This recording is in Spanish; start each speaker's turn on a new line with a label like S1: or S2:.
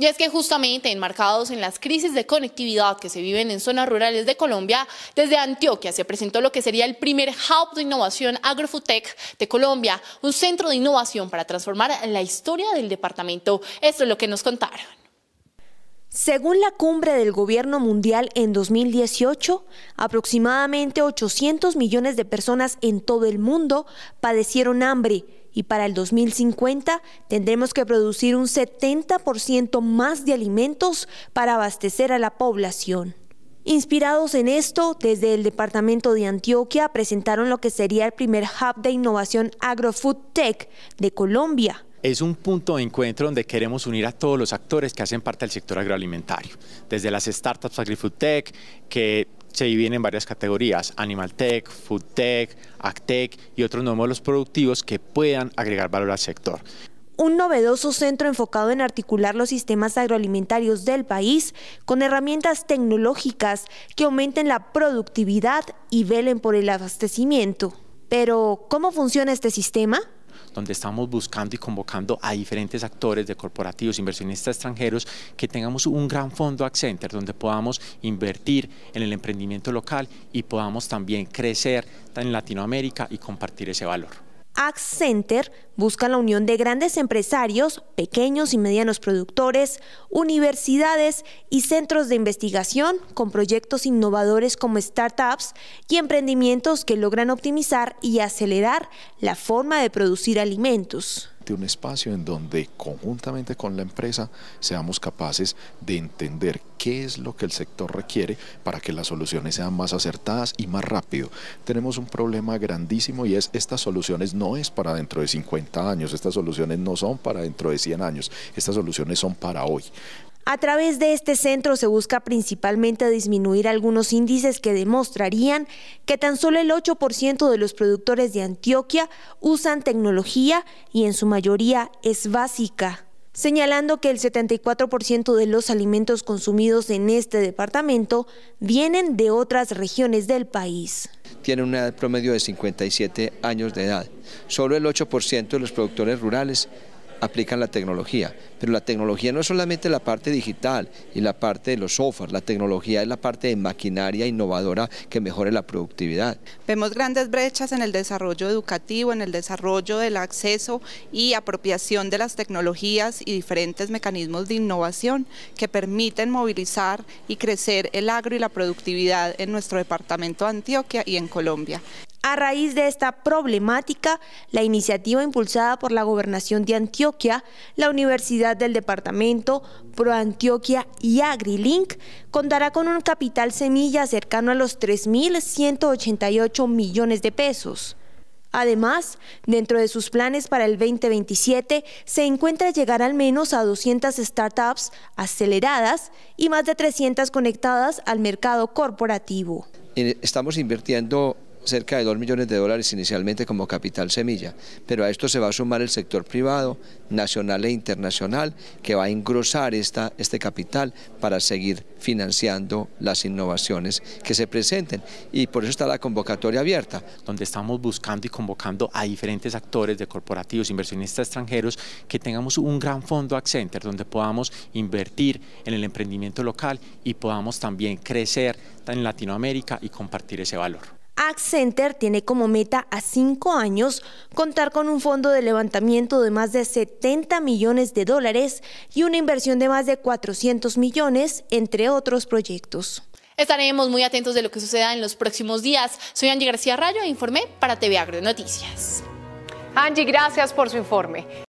S1: Y es que justamente enmarcados en las crisis de conectividad que se viven en zonas rurales de Colombia, desde Antioquia se presentó lo que sería el primer hub de innovación Agrofutec de Colombia, un centro de innovación para transformar la historia del departamento. Esto es lo que nos contaron. Según la cumbre del gobierno mundial en 2018, aproximadamente 800 millones de personas en todo el mundo padecieron hambre y para el 2050 tendremos que producir un 70% más de alimentos para abastecer a la población. Inspirados en esto, desde el Departamento de Antioquia presentaron lo que sería el primer hub de innovación AgroFood Tech de Colombia,
S2: es un punto de encuentro donde queremos unir a todos los actores que hacen parte del sector agroalimentario, desde las startups tech que se dividen en varias categorías, Animal Tech, Food Tech, Agtech y otros nuevos modelos productivos que puedan agregar valor al sector.
S1: Un novedoso centro enfocado en articular los sistemas agroalimentarios del país con herramientas tecnológicas que aumenten la productividad y velen por el abastecimiento. Pero, ¿cómo funciona este sistema?
S2: donde estamos buscando y convocando a diferentes actores de corporativos, inversionistas extranjeros, que tengamos un gran fondo Accenter, donde podamos invertir en el emprendimiento local y podamos también crecer en Latinoamérica y compartir ese
S1: valor. Center busca la unión de grandes empresarios, pequeños y medianos productores, universidades y centros de investigación con proyectos innovadores como startups y emprendimientos que logran optimizar y acelerar la forma de producir alimentos
S3: un espacio en donde conjuntamente con la empresa seamos capaces de entender qué es lo que el sector requiere para que las soluciones sean más acertadas y más rápido. Tenemos un problema grandísimo y es estas soluciones no es para dentro de 50 años, estas soluciones no son para dentro de 100 años, estas soluciones son para hoy.
S1: A través de este centro se busca principalmente disminuir algunos índices que demostrarían que tan solo el 8% de los productores de Antioquia usan tecnología y en su mayoría es básica señalando que el 74% de los alimentos consumidos en este departamento vienen de otras regiones del país.
S3: Tiene un promedio de 57 años de edad. Solo el 8% de los productores rurales aplican la tecnología. Pero la tecnología no es solamente la parte digital y la parte de los software, la tecnología es la parte de maquinaria innovadora que mejore la productividad.
S1: Vemos grandes brechas en el desarrollo educativo, en el desarrollo del acceso y apropiación de las tecnologías y diferentes mecanismos de innovación que permiten movilizar y crecer el agro y la productividad en nuestro departamento de Antioquia y en Colombia. A raíz de esta problemática, la iniciativa impulsada por la Gobernación de Antioquia, la Universidad del Departamento, Antioquia y AgriLink contará con un capital semilla cercano a los 3.188 millones de pesos. Además, dentro de sus planes para el 2027 se encuentra llegar al menos a 200 startups aceleradas y más de 300 conectadas al mercado corporativo.
S3: Eh, estamos invirtiendo cerca de 2 millones de dólares inicialmente como capital semilla, pero a esto se va a sumar el sector privado, nacional e internacional, que va a engrosar esta, este capital para seguir financiando las innovaciones que se presenten y por eso está la convocatoria abierta. Donde estamos buscando y convocando
S2: a diferentes actores de corporativos, inversionistas extranjeros, que tengamos un gran fondo Accenter donde podamos invertir en el emprendimiento local y podamos también crecer en Latinoamérica y compartir ese valor.
S1: Accenter tiene como meta a cinco años contar con un fondo de levantamiento de más de 70 millones de dólares y una inversión de más de 400 millones, entre otros proyectos. Estaremos muy atentos de lo que suceda en los próximos días. Soy Angie García Rayo e informé para TV Agro Noticias.
S3: Angie, gracias por su informe.